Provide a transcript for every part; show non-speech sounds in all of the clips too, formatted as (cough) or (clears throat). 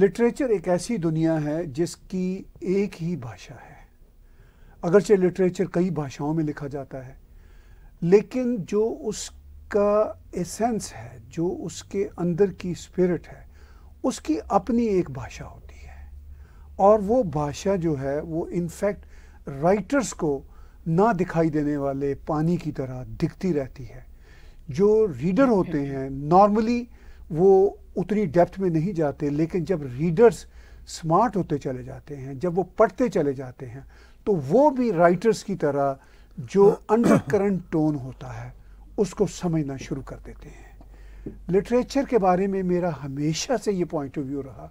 Literature एक ऐसी दुनिया है जिसकी एक ही भाषा है अगरचे लिटरेचर कई भाषाओं में लिखा जाता है लेकिन जो उसका एसेंस है जो उसके अंदर की स्पिरिट है उसकी अपनी एक भाषा होती है और वो भाषा जो है वो इनफैक्ट राइटर्स को ना दिखाई देने वाले पानी की तरह दिखती रहती है जो रीडर होते हैं नॉर्मली वो उतनी डेप्थ में नहीं जाते लेकिन जब रीडर्स स्मार्ट होते चले जाते हैं जब वो पढ़ते चले जाते हैं तो वो भी राइटर्स की तरह जो अंडर करंट टोन होता है उसको समझना शुरू कर देते हैं लिटरेचर के बारे में मेरा हमेशा से ये पॉइंट ऑफ व्यू रहा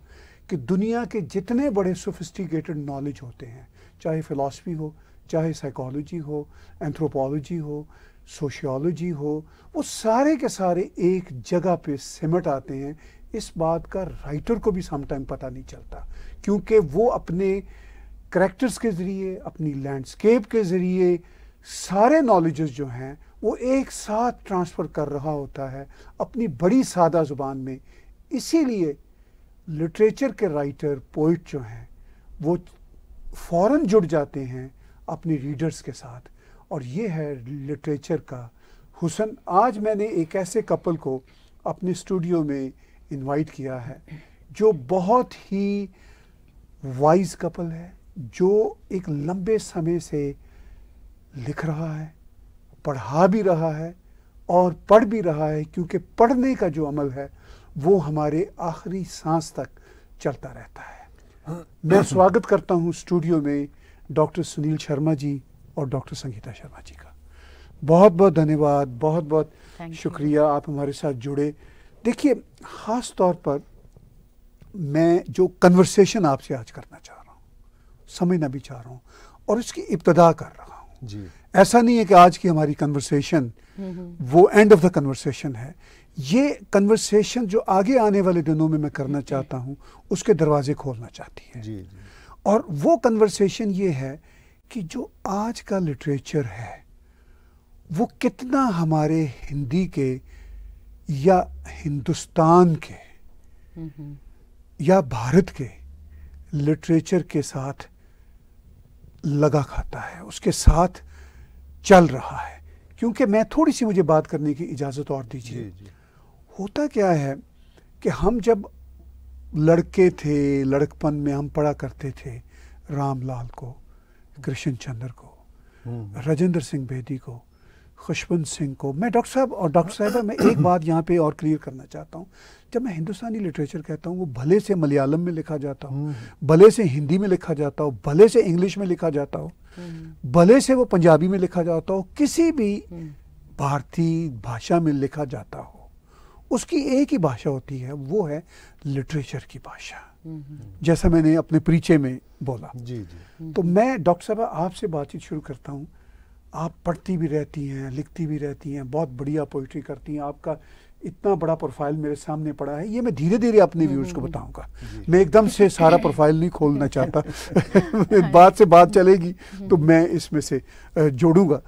कि दुनिया के जितने बड़े सोफिस्टिकेटेड नॉलेज होते हैं चाहे फ़िलासफ़ी हो चाहे साइकोलॉजी हो एंथ्रोपोलॉजी हो सोशियोलॉजी हो वो सारे के सारे एक जगह पे सिमट आते हैं इस बात का राइटर को भी समटाइम पता नहीं चलता क्योंकि वो अपने करेक्टर्स के ज़रिए अपनी लैंडस्केप के ज़रिए सारे नॉलेज जो हैं वो एक साथ ट्रांसफ़र कर रहा होता है अपनी बड़ी सादा ज़ुबान में इसीलिए लिटरेचर के राइटर पोइट जो हैं वो फ़ौर जुड़ जाते हैं अपने रीडर्स के साथ और ये है लिटरेचर का हुसन आज मैंने एक ऐसे कपल को अपने स्टूडियो में इनवाइट किया है जो बहुत ही वाइज कपल है जो एक लंबे समय से लिख रहा है पढ़ा भी रहा है और पढ़ भी रहा है क्योंकि पढ़ने का जो अमल है वो हमारे आखिरी सांस तक चलता रहता है मैं स्वागत करता हूं स्टूडियो में डॉक्टर सुनील शर्मा जी और डॉक्टर संगीता शर्मा जी का बहुत बहुत धन्यवाद बहुत बहुत शुक्रिया आप हमारे साथ जुड़े देखिए ख़ास तौर पर मैं जो कन्वर्सेशन आपसे आज करना चाह रहा हूँ समझना भी चाह रहा हूँ और इसकी इब्तदा कर रहा हूँ ऐसा नहीं है कि आज की हमारी कन्वर्सेशन हम्म, हम्म। वो एंड ऑफ द कन्वर्सेशन है ये कन्वर्सेशन जो आगे आने वाले दिनों में मैं करना चाहता हूँ उसके दरवाजे खोलना चाहती है जी, जी। और वो कन्वर्सेशन ये है कि जो आज का लिटरेचर है वो कितना हमारे हिंदी के या हिंदुस्तान के या भारत के लिटरेचर के साथ लगा खाता है उसके साथ चल रहा है क्योंकि मैं थोड़ी सी मुझे बात करने की इजाज़त और दीजिए होता क्या है कि हम जब लड़के थे लड़कपन में हम पढ़ा करते थे रामलाल को हम्म। कृष्ण चंद्र को हम्म। राजेंद्र सिंह बेदी को खुशवंत सिंह को मैं डॉक्टर साहब और डॉक्टर साहब मैं एक बात यहाँ पे और क्लियर करना चाहता हूँ जब मैं हिंदुस्तानी लिटरेचर कहता हूँ वो भले से मलयालम में लिखा जाता हो हम्म। भले से हिंदी में लिखा जाता हो भले से इंग्लिश में लिखा जाता हो हम्म। भले से वो पंजाबी में लिखा जाता हो किसी भी हम्म। भारतीय भाषा में लिखा जाता हो उसकी एक ही भाषा होती है वो है लिटरेचर की भाषा जैसा मैंने अपने परिचय में बोला जी जी तो मैं डॉक्टर साहब आपसे बातचीत शुरू करता हूँ आप पढ़ती भी रहती हैं लिखती भी रहती हैं बहुत बढ़िया पोइट्री करती हैं आपका इतना बड़ा प्रोफाइल मेरे सामने पड़ा है ये मैं धीरे धीरे अपने व्यूज हम्म, हम्म, को हम्म। बताऊंगा मैं एकदम से सारा प्रोफाइल नहीं खोलना (laughs) चाहता हाँ बात से बात चलेगी तो मैं इसमें से जोड़ूंगा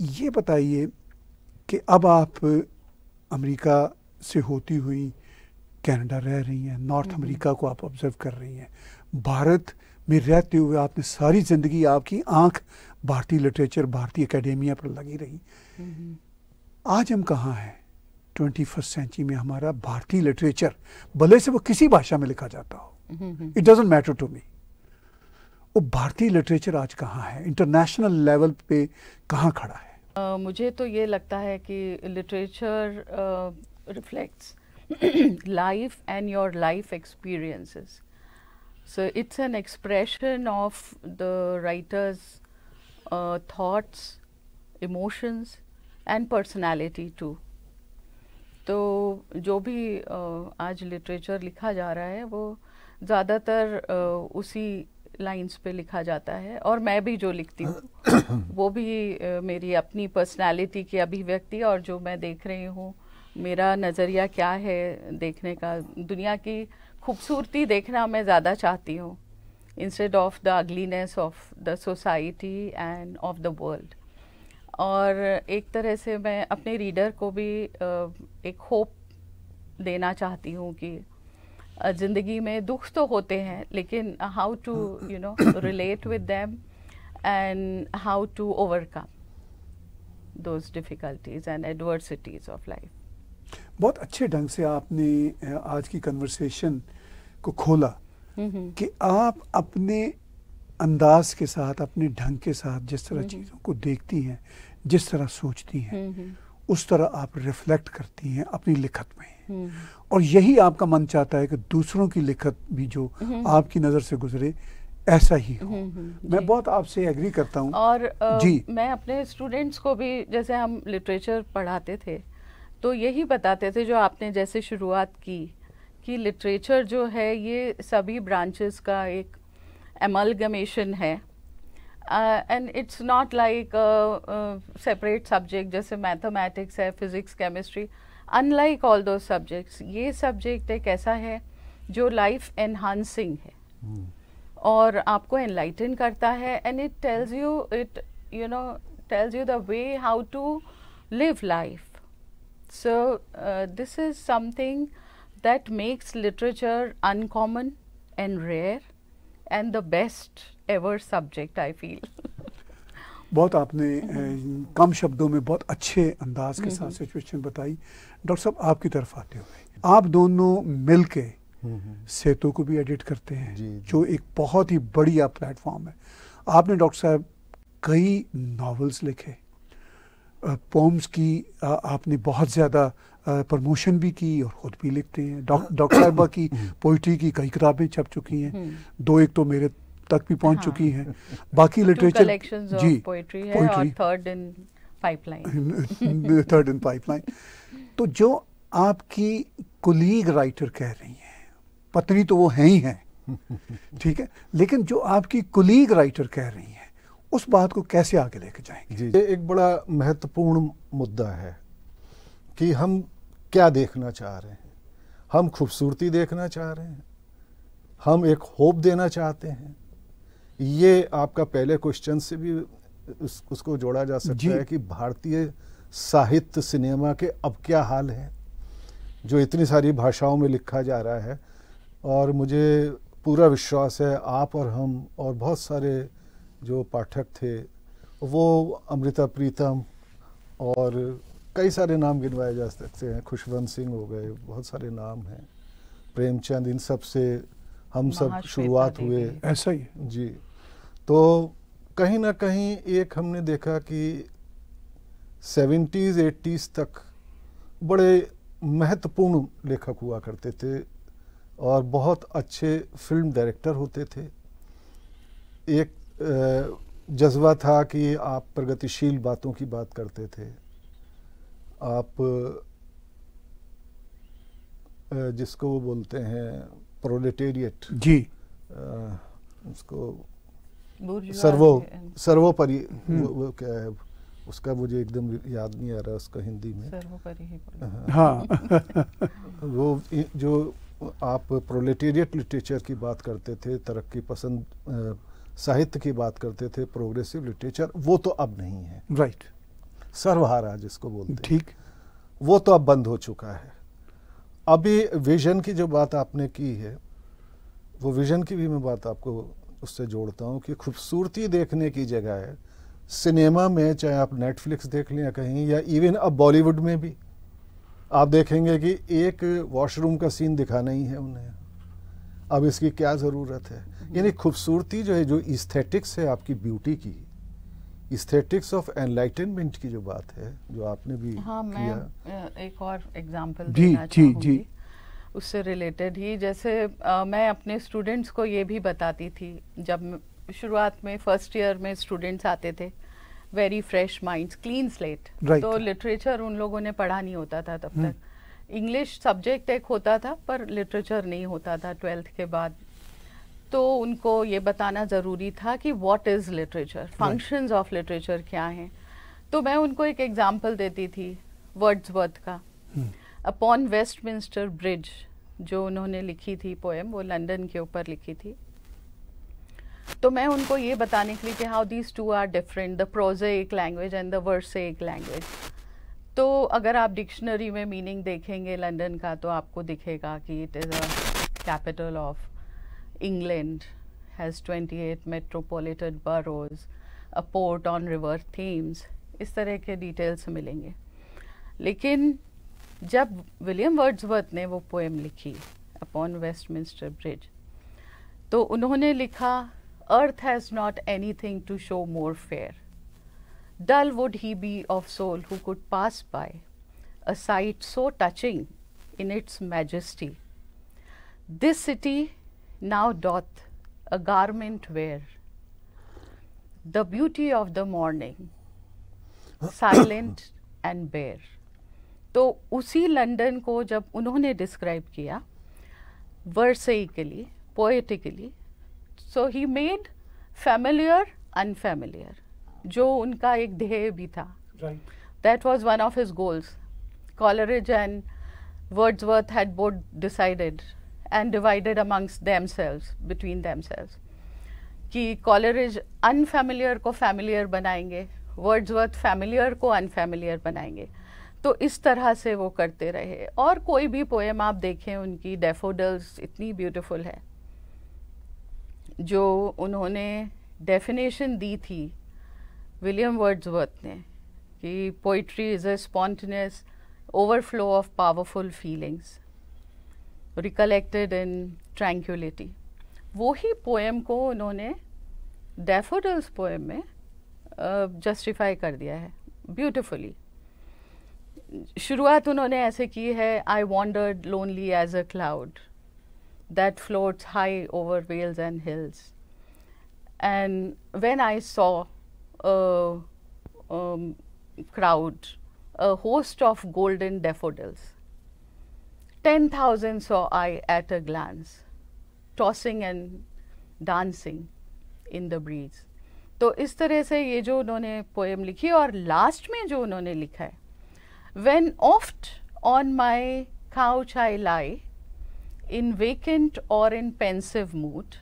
ये बताइए कि अब आप अमेरिका से होती हुई कनाडा रह रही हैं नॉर्थ अमेरिका को आप ऑब्जर्व कर रही हैं भारत में रहते हुए आपने सारी ज़िंदगी आपकी आंख भारतीय लिटरेचर भारतीय अकेडेमिया पर लगी रही आज हम कहाँ हैं ट्वेंटी फर्स्ट सेंचुरी में हमारा भारतीय लिटरेचर भले से वो किसी भाषा में लिखा जाता हो it doesn't matter to me वो भारतीय लिटरेचर आज कहाँ है इंटरनेशनल लेवल पे कहाँ खड़ा है uh, मुझे तो ये लगता है कि literature reflects life and your life experiences so it's an expression of the writers uh, thoughts, emotions and personality too. तो जो भी uh, आज लिटरेचर लिखा जा रहा है वो ज़्यादातर uh, उसी लाइंस पे लिखा जाता है और मैं भी जो लिखती हूँ वो भी uh, मेरी अपनी पर्सनालिटी की अभिव्यक्ति और जो मैं देख रही हूँ मेरा नज़रिया क्या है देखने का दुनिया की खूबसूरती देखना मैं ज़्यादा चाहती हूँ instead of the ugliness of the society and of the world और एक तरह से मैं अपने रीडर को भी एक होप देना चाहती हूँ कि ज़िंदगी में दुख तो होते हैं लेकिन how to you know relate with them and how to overcome those difficulties and adversities of life बहुत अच्छे ढंग से आपने आज की कन्वर्सेशन को खोला कि आप अपने अंदाज के साथ अपने ढंग के साथ जिस तरह चीज़ों को देखती हैं जिस तरह सोचती हैं उस तरह आप रिफ्लेक्ट करती हैं अपनी लिखत में हम्म। और यही आपका मन चाहता है कि दूसरों की लिखत भी जो आपकी नज़र से गुजरे ऐसा ही हो मैं बहुत आपसे एग्री करता हूँ और आ, जी मैं अपने स्टूडेंट्स को भी जैसे हम लिटरेचर पढ़ाते थे तो यही बताते थे जो आपने जैसे शुरुआत की कि लिटरेचर जो है ये सभी ब्रांचेस का एक एमलगमेशन है and it's not like separate subject जैसे मैथमेटिक्स है physics chemistry unlike all those subjects ये सब्जेक्ट एक ऐसा है जो लाइफ एनहानसिंग है hmm. और आपको एनलाइटन करता है and it tells you it you know tells you the way how to live life so this is something that makes literature uncommon and rare and the best ever subject I feel. बहुत आपने (laughs) कम शब्दों में बहुत अच्छे अंदाज के साथ situation बताई डॉक्टर साहब आपकी तरफ आते हुए आप दोनों मिल के सेतु को भी एडिट करते हैं जी, जी. जो एक बहुत ही बढ़िया प्लेटफॉर्म है आपने डॉक्टर साहब कई नॉवेल्स लिखे पोम्स की आपने बहुत ज़्यादा प्रमोशन भी की और ख़ुद भी लिखते हैं डॉक्टर डौक, साहबा की (coughs) हम्म। पोइट्री की कई किताबें छप चुकी हैं हम्म। दो एक तो मेरे तक भी पहुंच हाँ, चुकी हैं बाकी लिटरेचर (laughs) तो जी poetry third in pipeline third in pipeline तो जो आपकी कुलीग राइटर कह रही हैं पत्नी तो वो हैं ही हैं ठीक है लेकिन जो आपकी कुलीग राइटर कह रही हैं उस बात को कैसे आगे लेके जाएंगे ये एक बड़ा महत्वपूर्ण मुद्दा है कि हम क्या देखना चाह रहे हैं हम खूबसूरती देखना चाह रहे हैं हम एक होप देना चाहते हैं ये आपका पहले क्वेश्चन से भी उस, उसको जोड़ा जा सकता है कि भारतीय साहित्य सिनेमा के अब क्या हाल है जो इतनी सारी भाषाओं में लिखा जा रहा है और मुझे पूरा विश्वास है आप और हम और बहुत सारे जो पाठक थे वो अमृता प्रीतम और कई सारे नाम गिनवाए जा सकते हैं खुशवंत सिंह हो गए बहुत सारे नाम हैं प्रेमचंद इन सब से हम सब शुरुआत हुए ऐसा ही जी तो कहीं ना कहीं एक हमने देखा कि सेवेंटीज़ एटीज़ तक बड़े महत्वपूर्ण लेखक हुआ करते थे और बहुत अच्छे फिल्म डायरेक्टर होते थे एक जज्बा था कि आप प्रगतिशील बातों की बात करते थे आप जिसको वो बोलते हैं प्रोलेटेरिएट जी आ, उसको सर्वो सर्वोपरि हम्म। वो, वो क्या है उसका मुझे एकदम याद नहीं आ रहा उसका हिंदी में हाँ, हाँ। (laughs) वो जो आप प्रोलेटेरिएट लिटरेचर की बात करते थे तरक्की पसंद साहित्य की बात करते थे प्रोग्रेसिव लिटरेचर वो तो अब नहीं है राइट right. सर्वहारा जिसको बोलते हैं ठीक वो तो अब बंद हो चुका है अभी विजन की जो बात आपने की है वो विजन की भी मैं बात आपको उससे जोड़ता हूँ कि खूबसूरती देखने की जगह है सिनेमा में चाहे आप नेटफ्लिक्स देख लें या कहीं या इवन अब बॉलीवुड में भी आप देखेंगे कि एक वॉशरूम का सीन दिखाना ही है उन्हें अब इसकी क्या ज़रूरत है यानी खूबसूरती जो है जो इस्थेटिक्स है आपकी ब्यूटी की इस्थेटिक्स ऑफ एनलाइटनमेंट की जो बात है जो आपने भी हाँ, किया मैं एक और एग्जांपल जी जी जी उससे रिलेटेड ही जैसे आ, मैं अपने स्टूडेंट्स को ये भी बताती थी जब शुरुआत में फर्स्ट ईयर में स्टूडेंट्स आते थे very fresh minds clean slate तो लिटरेचर उन लोगों ने पढ़ा नहीं होता था तब हम्म। तक इंग्लिश सब्जेक्ट एक होता था पर लिटरेचर नहीं होता था ट्वेल्थ के बाद तो उनको ये बताना ज़रूरी था कि what is literature functions of literature क्या हैं तो मैं उनको एक एग्जाम्पल देती थी वर्ड्स वर्थ का अपॉन वेस्टमिंस्टर ब्रिज जो उन्होंने लिखी थी पोएम वो लंदन के ऊपर लिखी थी तो मैं उनको ये बताने के लिए कि how these two are different the एक लैंग्वेज एंड द एक लैंग्वेज तो अगर आप डिक्शनरी में मीनिंग देखेंगे लंदन का तो आपको दिखेगा कि it is a capital of England has 28 metropolitan boroughs, a port on river Thames, इस तरह के डिटेल्स मिलेंगे लेकिन जब विलियम वर्ड्सवर्थ ने वो पोएम लिखी अपॉन वेस्टमिंस्टर ब्रिज तो उन्होंने लिखा earth has not anything to show more fair dull would he be of soul who could pass by a sight so touching in its majesty this city now doth a garment wear the beauty of the morning silent and bare तो उसी London को जब उन्होंने describe किया versically poetically so he made familiar unfamiliar जो उनका एक ध्येय भी था that was one of his goals Coleridge and Wordsworth had board decided and divided amongst themselves between themselves कि कॉलरेज अनफेमिलियर को फैमिलियर बनाएंगे वर्ड्सवर्थ फैमिलियर को अनफेमिलियर बनाएंगे तो इस तरह से वो करते रहे और कोई भी पोएम आप देखें उनकी डेफोडल्स इतनी ब्यूटीफुल है जो उन्होंने डेफिनेशन दी थी विलियम वर्ड्सवर्थ ने कि poetry is a spontaneous overflow of powerful feelings recollected in tranquillity वो ही पोएम को उन्होंने डेफोडल्स पोएम में जस्टिफाई uh, कर दिया है ब्यूटिफुली शुरुआत उन्होंने ऐसे की है I wandered lonely as a cloud that floats high over vales and hills and when I saw crowd a host of golden daffodils ten thousand saw I at a glance, tossing and dancing in the breeze. तो इस तरह से ये जो उन्होंने poem लिखी और last में जो उन्होंने लिखा है वेन ऑफ्ट ऑन माई खाउ आई लाई in vacant or in pensive mood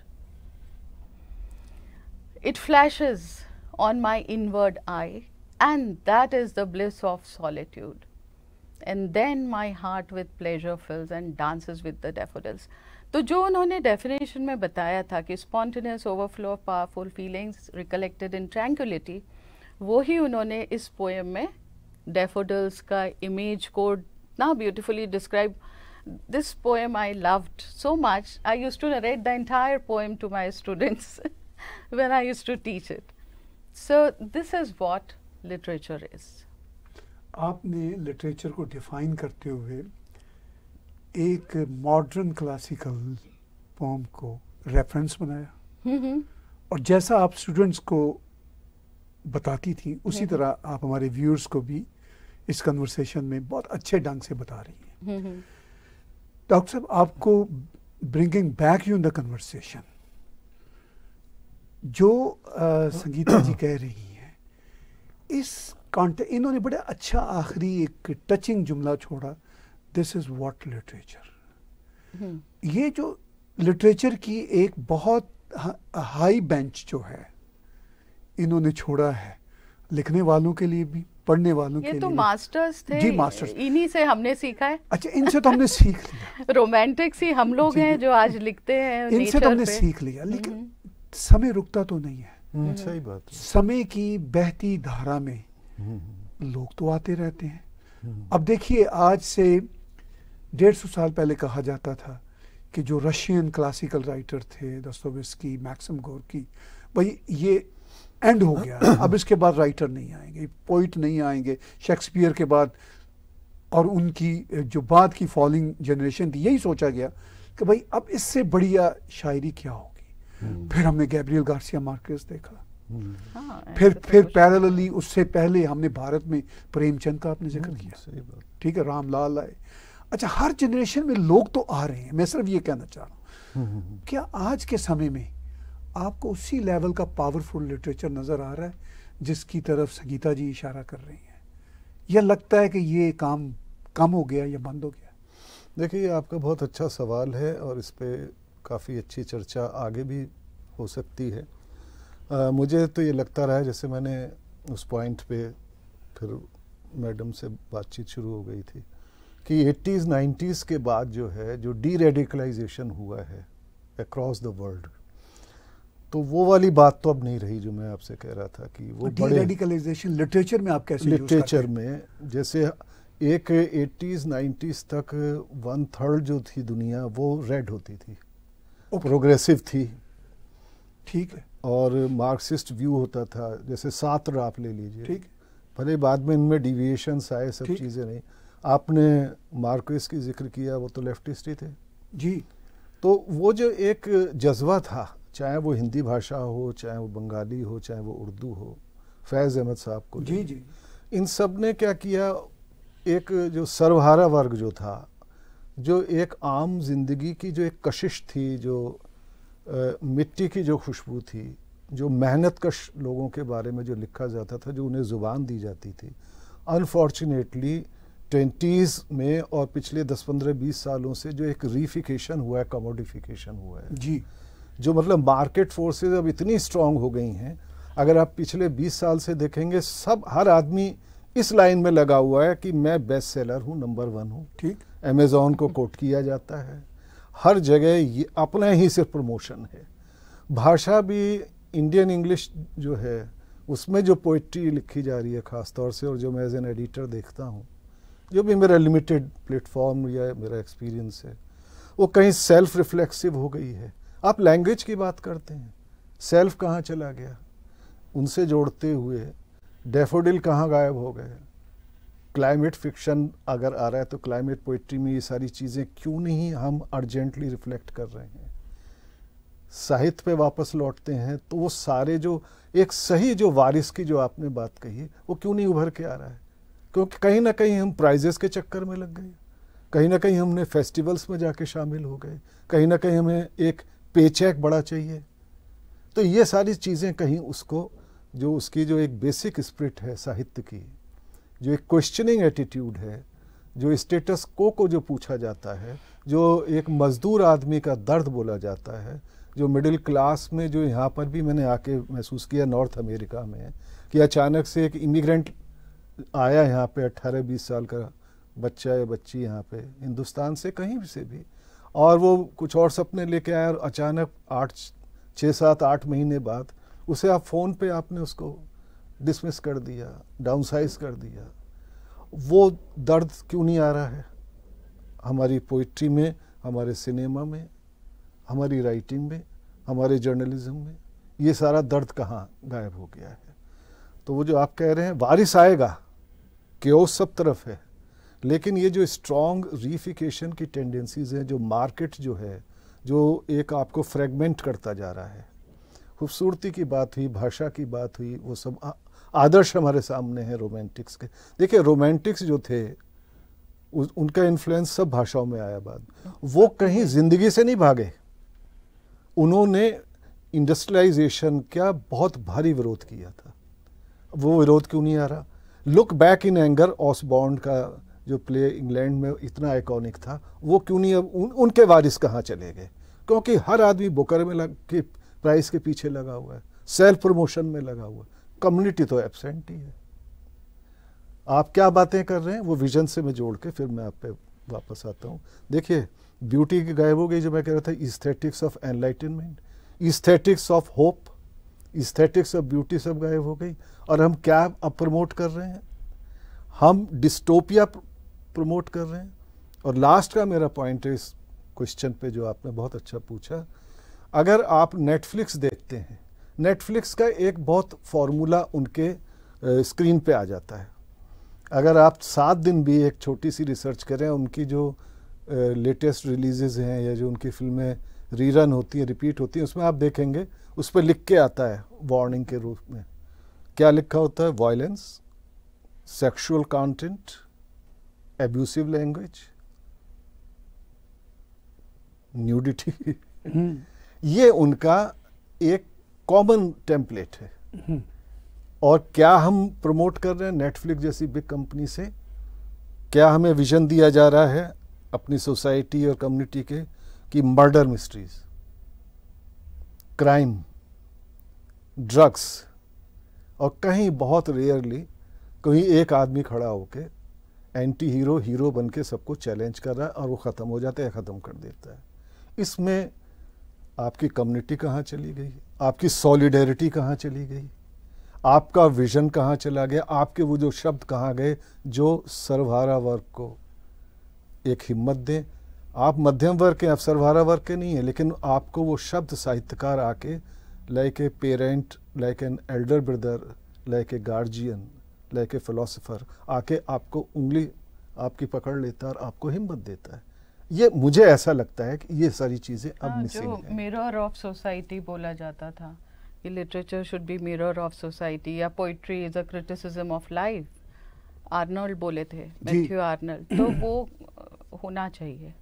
it flashes on my inward eye and that is the bliss of solitude and then my heart with pleasure fills and dances with the daffodils तो जो उन्होंने definition में बताया था कि spontaneous overflow of powerful feelings recollected in tranquillity वो ही उन्होंने इस पोएम में डेफोडल्स का इमेज को इतना beautifully describe this poem I loved so much. I used to narrate the entire poem to my students when I used to teach it. So, this is what literature is. आपने literature को define करते हुए एक modern classical poem को reference बनाया हम्म, हम्म। और जैसा आप स्टूडेंट्स को बताती थी उसी हम्म, तरह आप हमारे व्यूअर्स को भी इस कन्वर्सेशन में बहुत अच्छे ढंग से बता रही हैं डॉक्टर साहब आपको bringing back you in the conversation जो आ, संगीता जी (coughs) कह रही हैं इस कॉन्टेक्ट इन्होंने बड़े अच्छा आखिरी एक टचिंग जुमला छोड़ा दिस इज व्हाट लिटरेचर ये जो लिटरेचर की एक बहुत हाई बेंच जो है इन्होंने छोड़ा है लिखने वालों के लिए भी पढ़ने वालों ये के तो लिए मास्टर्स थे जी मास्टर्स इन्हीं से हमने सीखा है अच्छा इनसे तो हमने सीख लिया रोमांटिक्स (laughs) ही हम लोग हैं जो आज लिखते हैं इनसे तो हमने सीख लिया लेकिन हम्म। समय रुकता तो नहीं है हम्म, सही बात समय की बहती धारा में लोग तो आते रहते हैं अब देखिए आज से डेढ़ सौ साल पहले कहा जाता था कि जो रशियन क्लासिकल राइटर थे दस्तोवेस्की मैक्सम गौर की भाई ये एंड हो गया (coughs) अब इसके बाद राइटर नहीं आएंगे पोइट नहीं आएंगे शेक्सपियर के बाद और उनकी जो बाद की फॉलिंग जनरेशन थी यही सोचा गया कि भाई अब इससे बढ़िया शायरी क्या होगी हम्म। फिर हमने गैब्रियल गार्सिया मार्केस देखा हाँ, hmm. तो फिर फिर पैरेलली उससे पहले हमने भारत में प्रेमचंद का आपने जिक्र hmm, किया ठीक है रामलाल आए अच्छा हर जनरेशन में लोग तो आ रहे हैं मैं सिर्फ ये कहना चाह रहा हूँ hmm, क्या आज के समय में आपको उसी लेवल का पावरफुल लिटरेचर नज़र आ रहा है जिसकी तरफ संगीता जी इशारा कर रही हैं या लगता है कि ये काम कम हो गया या बंद हो गया देखिए आपका बहुत अच्छा सवाल है और इस पर काफ़ी अच्छी चर्चा आगे भी हो सकती है आ, मुझे तो ये लगता रहा जैसे मैंने उस पॉइंट पे फिर मैडम से बातचीत शुरू हो गई थी कि 80s 90s के बाद जो है जो डी रेडिकलाइजेशन हुआ है अक्रॉस द वर्ल्ड तो वो वाली बात तो अब नहीं रही जो मैं आपसे कह रहा था कि वो बड़े रेडिकलाइजेशन लिटरेचर में आप कैसे लिटरेचर में जैसे एक 80s 90s तक वन थर्ड जो थी दुनिया वो रेड होती थी okay. प्रोग्रेसिव थी ठीक है और मार्क्सिस्ट व्यू होता था जैसे सात्र आप ले लीजिए ठीक भले बाद में इनमें डिविएशन आए सब चीज़ें नहीं आपने मार्क्स की जिक्र किया वो तो लेफ्टिस्ट ही थे जी तो वो जो एक जज्बा था चाहे वो हिंदी भाषा हो चाहे वो बंगाली हो चाहे वो उर्दू हो फैज़ अहमद साहब को जी जी इन सब ने क्या किया एक जो सर्वहारा वर्ग जो था जो एक आम जिंदगी की जो एक कशिश थी जो मिट्टी की जो खुशबू थी जो मेहनत कश लोगों के बारे में जो लिखा जाता था जो उन्हें ज़ुबान दी जाती थी अनफॉर्चुनेटली ट्वेंटीज़ में और पिछले दस पंद्रह बीस सालों से जो एक रीफिकेशन हुआ है कमोडिफिकेशन हुआ है जी जो मतलब मार्केट फोर्सेज अब इतनी स्ट्रांग हो गई हैं अगर आप पिछले बीस साल से देखेंगे सब हर आदमी इस लाइन में लगा हुआ है कि मैं बेस्ट सेलर हूँ नंबर वन हूँ ठीक अमेजोन को कोट किया जाता है हर जगह ये अपना ही सिर्फ प्रमोशन है भाषा भी इंडियन इंग्लिश जो है उसमें जो पोइट्री लिखी जा रही है ख़ास तौर से और जो मैं एज एन एडिटर देखता हूँ जो भी मेरा लिमिटेड प्लेटफॉर्म या मेरा एक्सपीरियंस है वो कहीं सेल्फ रिफ्लेक्सिव हो गई है आप लैंग्वेज की बात करते हैं सेल्फ कहाँ चला गया उनसे जोड़ते हुए डेफोडिल कहाँ गायब हो गए क्लाइमेट फिक्शन अगर आ रहा है तो क्लाइमेट पोइट्री में ये सारी चीज़ें क्यों नहीं हम अर्जेंटली रिफ्लेक्ट कर रहे हैं साहित्य पे वापस लौटते हैं तो वो सारे जो एक सही जो वारिस की जो आपने बात कही है वो क्यों नहीं उभर के आ रहा है क्योंकि कहीं ना कहीं हम प्राइजेस के चक्कर में लग गए कहीं ना कहीं हमने फेस्टिवल्स में जाके शामिल हो गए कहीं ना कहीं हमें एक पेचैक बड़ा चाहिए तो ये सारी चीज़ें कहीं उसको जो उसकी जो एक बेसिक स्प्रिट है साहित्य की जो एक क्वेश्चनिंग एटीट्यूड है जो स्टेटस को को जो पूछा जाता है जो एक मज़दूर आदमी का दर्द बोला जाता है जो मिडिल क्लास में जो यहाँ पर भी मैंने आके महसूस किया नॉर्थ अमेरिका में कि अचानक से एक इमिग्रेंट आया यहाँ पे अट्ठारह बीस साल का बच्चा या बच्ची यहाँ पे हिंदुस्तान से कहीं से भी और वो कुछ और सपने लेके आया और अचानक आठ छः सात आठ महीने बाद उसे आप फ़ोन पे आपने उसको डिसमिस कर दिया डाउनसाइज कर दिया वो दर्द क्यों नहीं आ रहा है हमारी पोइट्री में हमारे सिनेमा में हमारी राइटिंग में हमारे जर्नलिज्म में ये सारा दर्द कहाँ गायब हो गया है तो वो जो आप कह रहे हैं वारिस आएगा क्यों सब तरफ है लेकिन ये जो स्ट्रॉन्ग रीफिकेशन की टेंडेंसीज हैं जो मार्केट जो है जो एक आपको फ्रेगमेंट करता जा रहा है खूबसूरती की बात हुई भाषा की बात हुई वो सब आदर्श हमारे सामने हैं रोमांटिक्स के देखिए रोमांटिक्स जो थे उ, उनका इन्फ्लुएंस सब भाषाओं में आया बाद वो कहीं ज़िंदगी से नहीं भागे उन्होंने इंडस्ट्रियलाइजेशन का बहुत भारी विरोध किया था वो विरोध क्यों नहीं आ रहा look back in anger Osborne का जो प्ले इंग्लैंड में इतना आइकॉनिक था वो क्यों नहीं अब उन, उनके वारिस कहाँ चले गए क्योंकि हर आदमी बुकर में लग के प्राइस के पीछे लगा हुआ है सेल्फ प्रमोशन में लगा हुआ है कम्युनिटी तो एबसेंट ही है आप क्या बातें कर रहे हैं वो विजन से मैं जोड़ के फिर मैं आप पे वापस आता हूँ देखिए ब्यूटी की गायब हो गई जो मैं कह रहा था aesthetics of enlightenment aesthetics of hope aesthetics of beauty सब गायब हो गई और हम क्या अब प्रमोट कर रहे हैं हम डिस्टोपिया प्रमोट कर रहे हैं और लास्ट का मेरा पॉइंट है इस क्वेश्चन पे जो आपने बहुत अच्छा पूछा अगर आप नेटफ्लिक्स देखते हैं नेटफ्लिक्स का एक बहुत फॉर्मूला उनके स्क्रीन पे आ जाता है अगर आप सात दिन भी एक छोटी सी रिसर्च करें उनकी जो लेटेस्ट रिलीजेज हैं या जो उनकी फिल्में रीरन होती हैं रिपीट होती हैं उसमें आप देखेंगे उस पर लिख के आता है वार्निंग के रूप में क्या लिखा होता है violence sexual content abusive language nudity ये उनका एक कॉमन टेम्पलेट है हम्म। और क्या हम प्रमोट कर रहे हैं नेटफ्लिक्स जैसी बिग कंपनी से क्या हमें विजन दिया जा रहा है अपनी सोसाइटी और कम्युनिटी के कि मर्डर मिस्ट्रीज क्राइम ड्रग्स और कहीं बहुत रेयरली कहीं एक आदमी खड़ा होके एंटी हीरो हीरो बन के सबको चैलेंज कर रहा है और वो ख़त्म हो जाता है ख़त्म कर देता है इसमें आपकी कम्युनिटी कहाँ चली गई है आपकी सॉलिडेरिटी कहाँ चली गई आपका विजन कहाँ चला गया आपके वो जो शब्द कहाँ गए जो सर्वहारा वर्ग को एक हिम्मत दें आप मध्यम वर्ग के आप सर्वहारा वर्ग के नहीं हैं लेकिन आपको वो शब्द साहित्यकार आके like a parent like an elder brother like a guardian like a philosopher आके आपको उंगली आपकी पकड़ लेता है और आपको हिम्मत देता है ये मुझे ऐसा लगता है कि ये सारी चीज़ें अब हाँ, मिसिंग जो मिरर ऑफ सोसाइटी बोला जाता था कि literature should be mirror of society या poetry is a criticism of life Arnold बोले थे मैथ्यू आर्नल्ड तो वो होना चाहिए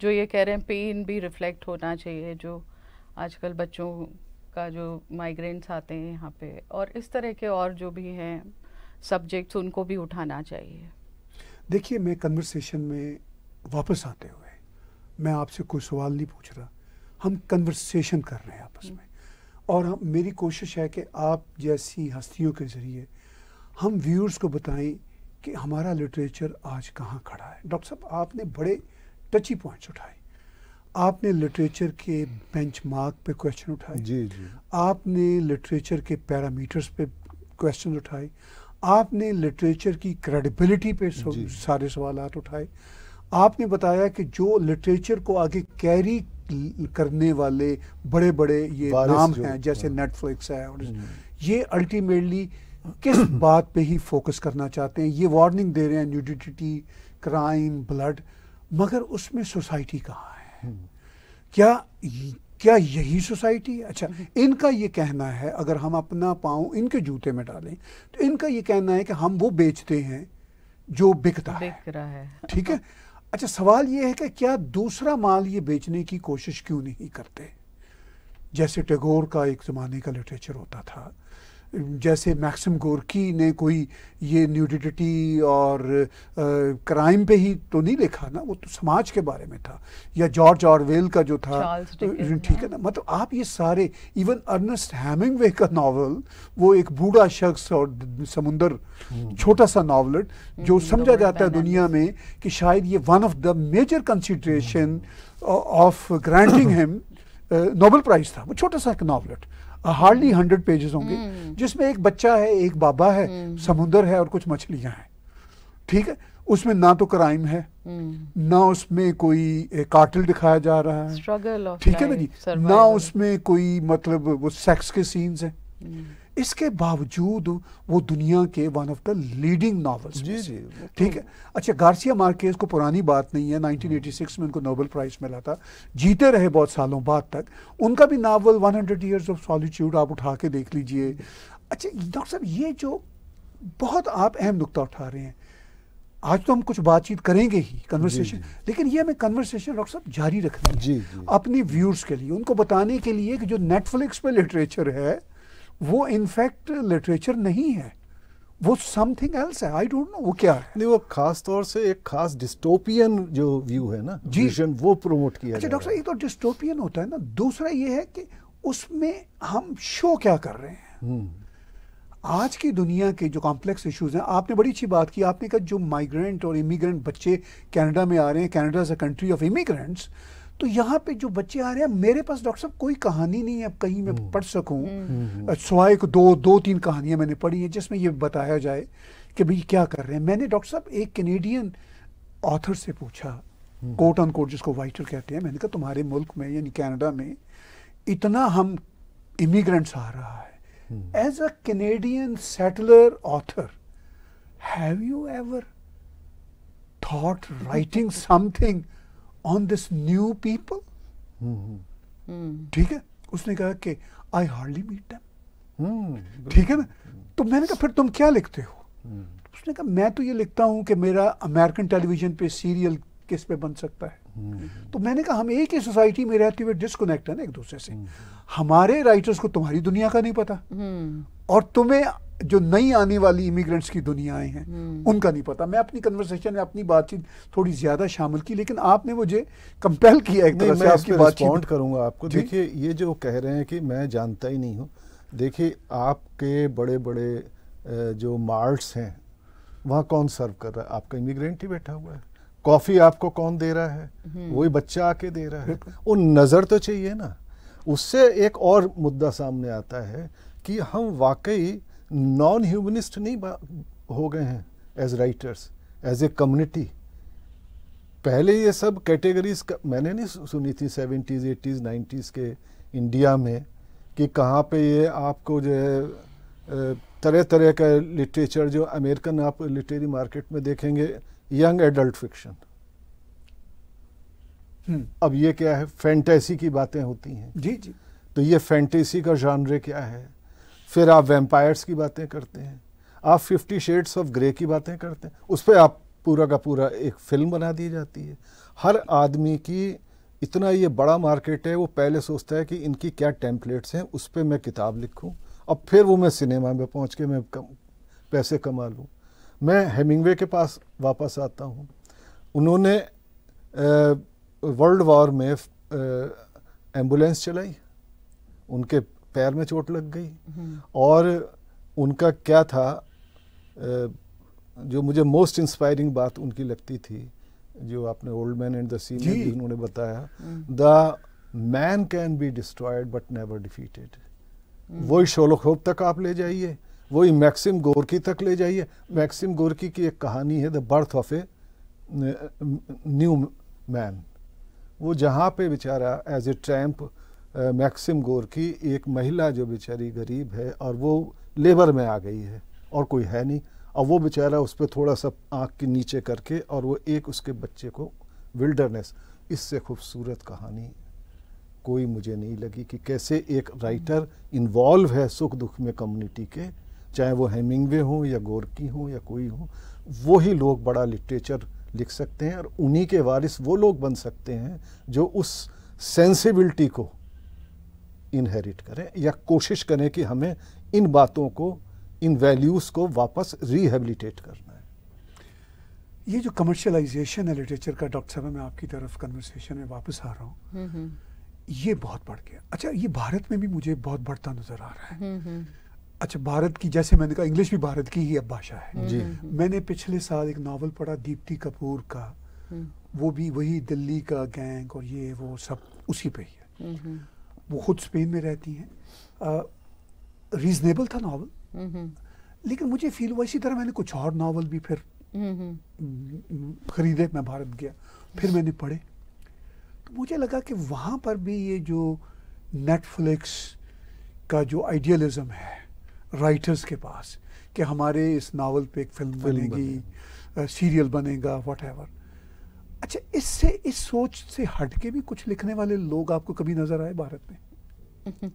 जो ये कह रहे हैं पेन भी रिफ्लेक्ट होना चाहिए जो आजकल बच्चों का जो माइग्रेंट्स आते हैं यहाँ पे और इस तरह के और जो भी हैं सब्जेक्ट्स उनको भी उठाना चाहिए देखिए मैं कन्वर्सेशन में वापस आते हुए मैं आपसे कोई सवाल नहीं पूछ रहा हम कन्वर्सेशन कर रहे हैं आपस हम्म। में और हम मेरी कोशिश है कि आप जैसी हस्तियों के ज़रिए हम व्यूअर्स को बताएं कि हमारा लिटरेचर आज कहाँ खड़ा है डॉक्टर साहब आपने बड़े टची पॉइंट्स उठाए आपने लिटरेचर के बेंचमार्क पे क्वेश्चन उठाए जी जी आपने लिटरेचर के पैरामीटर्स पे क्वेश्चन उठाए आपने लिटरेचर की क्रेडिबिलिटी पे सारे सवाल उठाए आपने बताया कि जो लिटरेचर को आगे कैरी करने वाले बड़े बड़े ये नाम हैं जैसे नेटफ्लिक्स हाँ। है और हम्म। ये अल्टीमेटली किस (clears throat) बात पे ही फोकस करना चाहते हैं ये वार्निंग दे रहे हैं न्यूडिटी क्राइम ब्लड मगर उसमें सोसाइटी कहाँ है हम्म। क्या क्या यही सोसाइटी अच्छा हम्म। इनका ये कहना है अगर हम अपना पाँव इनके जूते में डालें तो इनका ये कहना है कि हम वो बेचते हैं जो बिकता है ठीक है अच्छा सवाल ये है कि क्या दूसरा माल ये बेचने की कोशिश क्यों नहीं करते जैसे टैगोर का एक ज़माने का लिटरेचर होता था जैसे मैक्सिम गोरकी ने कोई ये न्यूडिटी और क्राइम पे ही तो नहीं लिखा ना वो तो समाज के बारे में था या जॉर्ज ऑरवेल का जो था ठीक हाँ। है ना मतलब आप ये सारे इवन अर्नेस्ट हैमिंगवे का नावल वो एक बूढ़ा शख्स और समुंदर हम्म। छोटा सा नावलट जो हम्म, समझा जाता है दुनिया में कि शायद ये one of the major consideration of granting him Nobel prize था वो छोटा सा एक नावलट हार्डली हंड्रेड पेजेस होंगे हम्म। जिसमें एक बच्चा है एक बाबा है हम्म। समुंदर है और कुछ मछलियां हैं ठीक है उसमें ना तो क्राइम है हम्म। ना उसमें कोई कार्टल दिखाया जा रहा है ठीक है ना जी ना उसमें कोई मतलब वो सेक्स के सीन्स हैं इसके बावजूद वो दुनिया के one of the leading novels ठीक है अच्छा गार्सिया मार्केज को पुरानी बात नहीं है 1986 में उनको नोबेल प्राइज़ मिला था जीते रहे बहुत सालों बाद तक उनका भी नावल 100 ईयर्स ऑफ सॉलिट्यूड आप उठा के देख लीजिए अच्छा डॉक्टर साहब ये जो बहुत आप अहम नुकता उठा रहे हैं आज तो हम कुछ बातचीत करेंगे ही कन्वर्सेशन लेकिन ये हमें कन्वर्सेशन डॉक्टर साहब जारी रखना जी, जी। अपनी व्यूअर्स के लिए उनको बताने के लिए कि जो नेटफ्लिक्स पे लिटरेचर है वो इनफैक्ट लिटरेचर नहीं है वो समथिंग एल्स है आई डोंट नो वो क्या है नहीं वो खास तौर से एक खास डिस्टोपियन जो व्यू है ना जी विजन वो प्रमोट किया अच्छा डॉक्टर एक तो डिस्टोपियन होता है ना दूसरा ये है कि उसमें हम शो क्या कर रहे हैं हम्म। आज की दुनिया के जो कॉम्प्लेक्स इश्यूज हैं आपने बड़ी अच्छी बात की आपने कहा जो माइग्रेंट और इमिग्रेंट बच्चे कनाडा में आ रहे हैं Canada is a country of immigrants तो यहाँ पे जो बच्चे आ रहे हैं मेरे पास डॉक्टर साहब कोई कहानी नहीं है अब कहीं मैं हम्म। पढ़ सकूँ हम्म। हम्म, सवाए को दो दो तीन कहानियाँ मैंने पढ़ी हैं जिसमें ये बताया जाए कि भाई क्या कर रहे हैं मैंने डॉक्टर साहब एक कैनेडियन ऑथर से पूछा कोट ऑन कोट जिसको वाइटर कहते हैं मैंने कहा तुम्हारे मुल्क में यानी कैनेडा में इतना हम इमिग्रेंट्स आ रहा है as a Canadian settler author have you ever thought writing something on this new people ठीक है उसने कहा कि आई हार्डली मीट डेम ठीक है ना तो मैंने कहा फिर तुम क्या लिखते हो hmm. उसने कहा मैं तो ये लिखता हूं कि मेरा अमेरिकन टेलीविजन पे सीरियल किस पे बन सकता है hmm. तो मैंने कहा हम एक ही सोसाइटी में रहते हुए डिस्कनेक्ट है ना एक दूसरे से hmm. हमारे राइटर्स को तुम्हारी दुनिया का नहीं पता और तुम्हें जो नई आने वाली इमिग्रेंट्स की दुनियाएं हैं हम्म। उनका नहीं पता मैं अपनी कन्वर्सेशन में अपनी बातचीत थोड़ी ज्यादा शामिल की लेकिन आपने मुझे कंपेल किया एक तरह से आपकी बातचीत करूंगा आपको देखिए ये जो कह रहे हैं कि मैं जानता ही नहीं हूँ देखिए आपके बड़े बड़े जो मार्ट्स हैं वहाँ कौन सर्व कर रहा है आपका इमिग्रेंट ही बैठा हुआ है कॉफ़ी आपको कौन दे रहा है हम्म। वही बच्चा आके दे रहा है वो नज़र तो चाहिए ना उससे एक और मुद्दा सामने आता है कि हम वाकई नॉन ह्यूमनिस्ट नहीं हो गए हैं as writers as a community पहले ये सब कैटेगरीज मैंने नहीं सुनी थी सेवेंटीज़ एटीज़ नाइन्टीज़ के इंडिया में कि कहाँ पे ये आपको जो है तरह तरह का लिटरेचर जो अमेरिकन आप लिटरेरी मार्केट में देखेंगे यंग एडल्ट फिक्शन अब ये क्या है फैंटेसी की बातें होती हैं जी जी तो ये फैंटेसी का जानरे क्या है फिर आप वेम्पायर्स की बातें करते हैं आप फिफ्टी शेड्स ऑफ ग्रे की बातें करते हैं उस पर आप पूरा का पूरा एक फिल्म बना दी जाती है हर आदमी की इतना ये बड़ा मार्केट है वो पहले सोचता है कि इनकी क्या टेम्पलेट्स हैं उस पर मैं किताब लिखूं अब फिर वो मैं सिनेमा में पहुंच के मैं कम पैसे कमा लूं मैं हेमिंगवे के पास वापस आता हूं उन्होंने वर्ल्ड वॉर में एम्बुलेंस चलाई उनके पैर में चोट लग गई हम्म। और उनका क्या था जो मुझे मोस्ट इंस्पायरिंग बात उनकी लगती थी जो आपने old man and the sea में उन्होंने बताया the man can be destroyed but never defeated वही शोलोखोप तक आप ले जाइए वही मैक्सिम गोरकी तक ले जाइए मैक्सिम गोरकी की एक कहानी है the birth of a new man वो जहाँ पे बेचारा एज ए ट्रैम्प मैक्सिम गोरकी एक महिला जो बेचारी गरीब है और वो लेबर में आ गई है और कोई है नहीं और वो बेचारा उस पर थोड़ा सा आँख के नीचे करके और वो एक उसके बच्चे को विल्डरनेस इससे खूबसूरत कहानी कोई मुझे नहीं लगी कि कैसे एक राइटर इन्वॉल्व है सुख दुख में कम्युनिटी के चाहे वो हेमिंगवे हों या गोरकी हों या कोई हो वो ही लोग बड़ा लिटरेचर लिख सकते हैं और उन्हीं के वारिस वो लोग बन सकते हैं जो उस सेंसिबिलिटी को इनहेरिट करें या कोशिश करें कि हमें इन बातों को इन वैल्यूज़ को वापस रिहेबिलिटेट करना है ये जो कमर्शलाइजेशन है लिटरेचर का डॉक्टर साहब मैं आपकी तरफ कन्वर्सेशन में वापस आ रहा हूँ हम्म, हम्म। ये बहुत बढ़ गया अच्छा ये भारत में भी मुझे बहुत बढ़ता नज़र आ रहा है हम्म, अच्छा भारत की जैसे मैंने कहा इंग्लिश भी भारत की ही अब भाषा है जी मैंने पिछले साल एक नावल पढ़ा दीप्ति कपूर का वो भी वही दिल्ली का गैंग और ये वो सब उसी पे ही है वो खुद स्पेन में रहती हैं रीजनेबल था नावल लेकिन मुझे फील हुआ इसी तरह मैंने कुछ और नावल भी फिर खरीदे मैं भारत गया फिर मैंने पढ़े तो मुझे लगा कि वहाँ पर भी ये जो नेटफ्लिक्स का जो आइडियलिज्म है राइटर्स के पास कि हमारे इस नावल पे एक फिल्म बनेगी सीरियल बनेगा वट एवर अच्छा इससे इस सोच से हट के भी कुछ लिखने वाले लोग आपको कभी नजर आए भारत में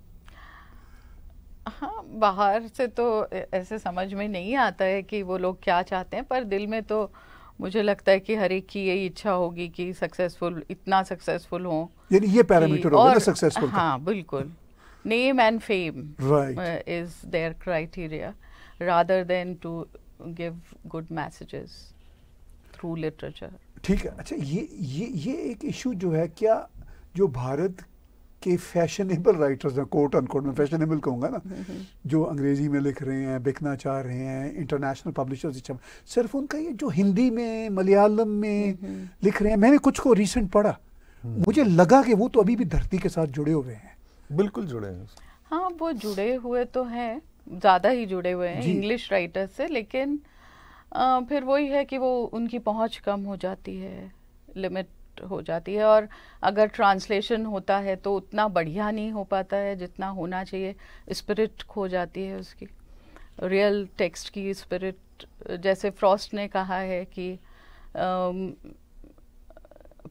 हाँ बाहर से तो ऐसे समझ में नहीं आता है कि वो लोग क्या चाहते हैं पर दिल में तो मुझे लगता है कि हर एक की यही इच्छा होगी कि सक्सेसफुल इतना सक्सेसफुल हो यानी ये पैरामीटर होगा सक्सेसफुल हाँ बिल्कुल name and fame is their criteria rather than to give good messages through literature ठीक है अच्छा ये ये ये एक इशू जो है क्या जो भारत के फैशनेबल राइटर्स हैं कोर्ट अनकोट में फैशनेबल कहूँगा ना हम्म, हम्म। जो अंग्रेज़ी में लिख रहे हैं बिकना चाह रहे हैं इंटरनेशनल पब्लिशर्स इच्छा सिर्फ उनका ये जो हिंदी में मलयालम में हम्म, लिख रहे हैं मैंने कुछ को रिसेंट पढ़ा मुझे लगा कि वो तो अभी भी धरती के साथ जुड़े हुए हैं बिल्कुल जुड़े हैं हाँ वो जुड़े हुए तो हैं ज़्यादा ही जुड़े हुए हैं इंग्लिश राइटर्स से लेकिन आ, फिर वही है कि वो उनकी पहुंच कम हो जाती है लिमिट हो जाती है और अगर ट्रांसलेशन होता है तो उतना बढ़िया नहीं हो पाता है जितना होना चाहिए स्पिरिट खो जाती है उसकी रियल टेक्स्ट की स्पिरिट जैसे फ्रॉस्ट ने कहा है कि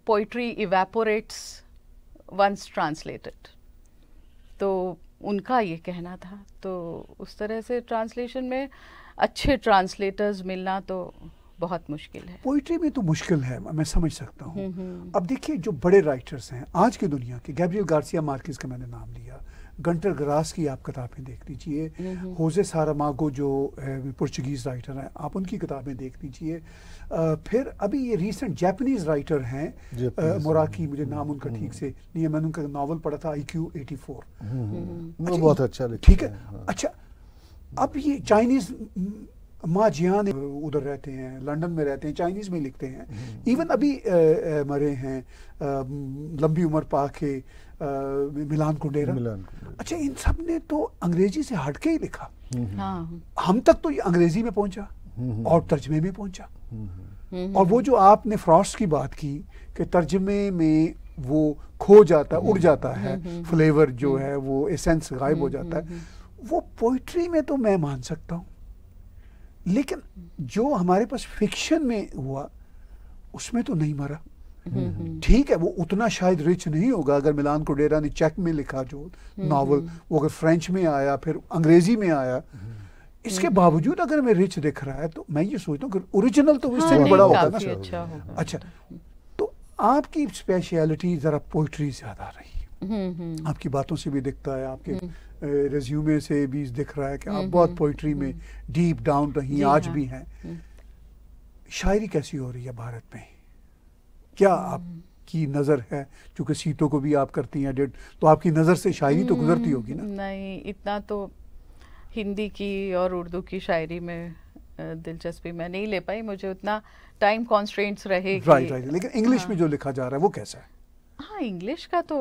पोइट्री इवेपोरेट्स वंस ट्रांसलेटेड तो उनका ये कहना था तो उस तरह से ट्रांसलेशन में अच्छे ट्रांसलेटर्स मिलना तो बहुत मुश्किल है पोइट्री में तो मुश्किल है मैं समझ सकता हूँ हम्म, हम्म। अब देखिए जो बड़े राइटर्स हैं आज की दुनिया के गैब्रियल गार्सिया मार्किस का मैंने नाम लिया गंटर ग्रास की आप किताबें देख लीजिए होजे हम्म, सारामागो जो पुर्चुगीज राइटर हैं आप उनकी किताबें देख लीजिए फिर अभी ये रिसेंट जैपनीज राइटर हैं मोराकी मुझे नाम उनका ठीक से नहीं है मैंने उनका नावल पढ़ा था आई क्यू एटी फोर बहुत अच्छा ठीक है हाँ। अच्छा अब ये चाइनीज माँ जिया उधर रहते हैं लंदन में रहते हैं चाइनीज में लिखते हैं इवन हम्म। अभी आ, आ, मरे हैं आ, लंबी उम्र पाके मिलान कुंडेरा अच्छा इन सब ने तो अंग्रेजी से हटके ही लिखा हम्म। हाँ। हम तक तो ये अंग्रेजी में पहुंचा हम्म। और तर्जमे में पहुंचा और वो जो आपने फ्रॉस्ट की बात की कि तर्जमे में वो खो जाता उड़ जाता है फ्लेवर जो है वो एसेंस गायब हो जाता है वो पोइट्री में तो मैं मान सकता हूँ लेकिन जो हमारे पास फिक्शन में हुआ उसमें तो नहीं मरा हम्म, हम्म, हम्म। ठीक है वो उतना शायद रिच नहीं होगा अगर मिलान को डेरा ने चेक में लिखा जो नावल वो अगर फ्रेंच में आया फिर अंग्रेजी में आया इसके बावजूद अगर मैं रिच दिख रहा है तो मैं ये सोचता हूँ ओरिजिनल तो हाँ, इससे हाँ, भी बड़ा होगा ना अच्छा, होगा। अच्छा तो आपकी स्पेशलिटी जरा पोइट्री ज्यादा रही आपकी बातों से भी दिखता है आपके रेज्यूमे से भी दिख रहा है कि आप हम्म, बहुत पोइट्री हम्म, में डीप हम्म। डाउन रही आज हाँ, भी हैं शायरी कैसी हो रही है भारत में क्या आपकी नज़र है क्योंकि सीटों को भी आप करती हैं डेट तो आपकी नज़र से शायरी तो गुजरती होगी ना नहीं इतना तो हिंदी की और उर्दू की शायरी में दिलचस्पी मैं नहीं ले पाई मुझे उतना टाइम कॉन्स्ट्रेंट्स रहे राइट राइट लेकिन इंग्लिश हाँ। में जो लिखा जा रहा है वो कैसा है हाँ इंग्लिश का तो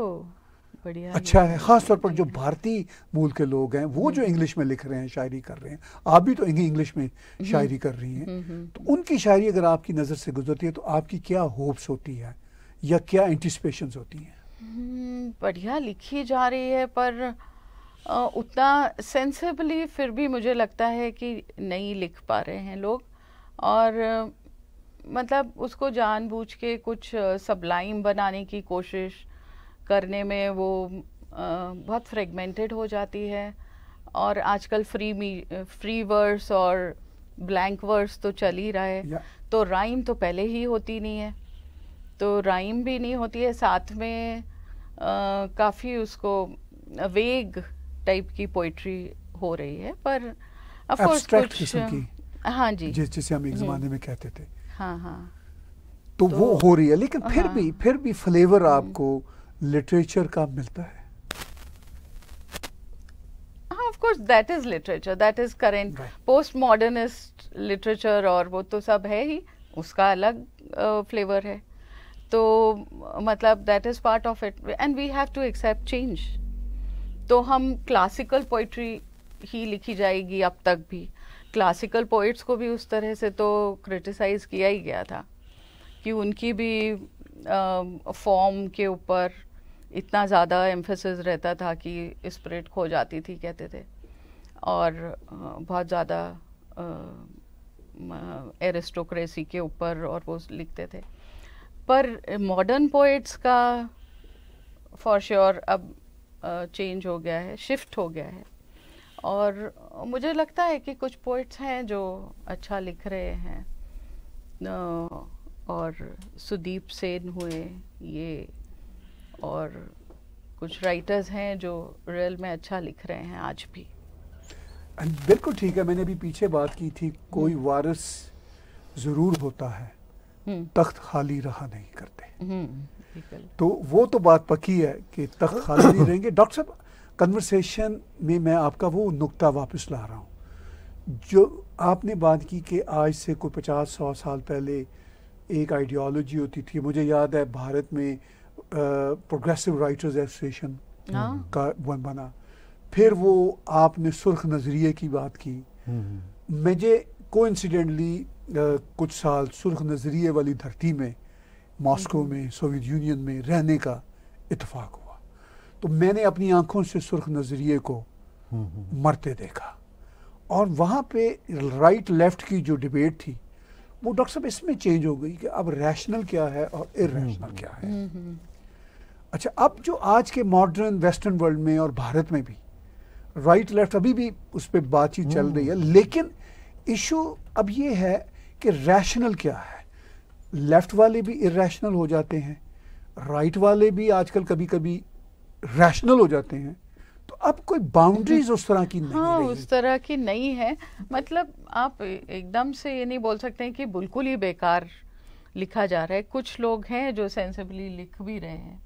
बढ़िया अच्छा है ख़ासतौर पर जो भारतीय मूल के लोग हैं वो जो हम्म। इंग्लिश में लिख रहे हैं शायरी कर रहे हैं आप भी तो इंग्लिश में हम्म। शायरी कर रही हैं हम्म, तो उनकी शायरी अगर आपकी नज़र से गुजरती है तो आपकी क्या होप्स होती है या क्या एंटिसपेशन होती हैं बढ़िया लिखी जा रही है पर उतना सेंसेबली फिर भी मुझे लगता है कि नहीं लिख पा रहे हैं लोग और मतलब उसको जानबूझ के कुछ सबलाइम बनाने की कोशिश करने में वो बहुत फ्रेगमेंटेड हो जाती है और आजकल फ्री मी फ्री वर्स और ब्लैंक वर्स तो चल ही रहा है तो राइम तो पहले ही होती नहीं है तो राइम भी नहीं होती है साथ में काफ़ी उसको वेग टाइप की पोइट्री हो रही है पर अफकोर्स कुछ हाँ जी जिस जिसे हम एक जमाने में कहते थे हाँ हाँ तो, तो वो हो रही है लेकिन फिर हाँ। भी फिर भी फ्लेवर हम्म। आपको लिटरेचर का मिलता है that is literature that is current post modernist literature और वो तो सब है ही उसका अलग फ्लेवर uh, है तो मतलब that is part of it and we have to accept change तो हम क्लासिकल पोइट्री ही लिखी जाएगी अब तक भी क्लासिकल पोइट्स को भी उस तरह से तो क्रिटिसाइज़ किया ही गया था कि उनकी भी फॉर्म uh, के ऊपर इतना ज़्यादा एम्फेसिस रहता था कि स्प्रिट खो जाती थी कहते थे और बहुत ज़्यादा एरिस्टोक्रेसी के ऊपर और वो लिखते थे पर मॉडर्न पोइट्स का फॉर श्योर sure अब चेंज हो गया है शिफ्ट हो गया है और मुझे लगता है कि कुछ पोइट्स हैं जो अच्छा लिख रहे हैं और सुदीप सेन हुए ये और कुछ राइटर्स हैं जो रियल में अच्छा लिख रहे हैं आज भी बिल्कुल ठीक है मैंने भी पीछे बात की थी कोई हम्म। वारिस ज़रूर होता है हम्म। तख्त खाली रहा नहीं करते हम्म, तो वो तो बात पक्की है कि तख्त खाली नहीं रहेंगे (coughs) डॉक्टर साहब कन्वर्सेशन में मैं आपका वो नुक्ता वापस ला रहा हूँ जो आपने बात की कि आज से कोई पचास सौ साल पहले एक आइडियोलॉजी होती थी मुझे याद है भारत में प्रोग्रेसिव राइटर्स एसोसिएशन का वन बना फिर वो आपने सुर्ख नज़रिए की बात की हम्म, हम्म। मुझे को कुछ साल सुर्ख नज़रिए वाली धरती में मॉस्को हम्म। में सोवियत यूनियन में रहने का इतफाक़ हुआ तो मैंने अपनी आंखों से सुर्ख नज़रिए को मरते देखा और वहाँ पे राइट लेफ़्ट की जो डिबेट थी वो डॉक्टर साहब इसमें चेंज हो गई कि अब रैशनल क्या है और इरेशनल क्या है अच्छा अब जो आज के मॉडर्न वेस्टर्न वर्ल्ड में और भारत में भी राइट लेफ्ट अभी भी उस पर बातचीत चल रही है hmm. लेकिन इशू अब ये है कि रैशनल क्या है लेफ्ट वाले भी इरेशनल हो जाते हैं राइट वाले भी आजकल कभी कभी रैशनल हो जाते हैं तो अब कोई बाउंड्रीज उस तरह की नहीं हाँ, उस तरह की नहीं है मतलब आप एकदम से ये नहीं बोल सकते हैं कि बिल्कुल ही बेकार लिखा जा रहा है कुछ लोग हैं जो सेंसिबली लिख भी रहे हैं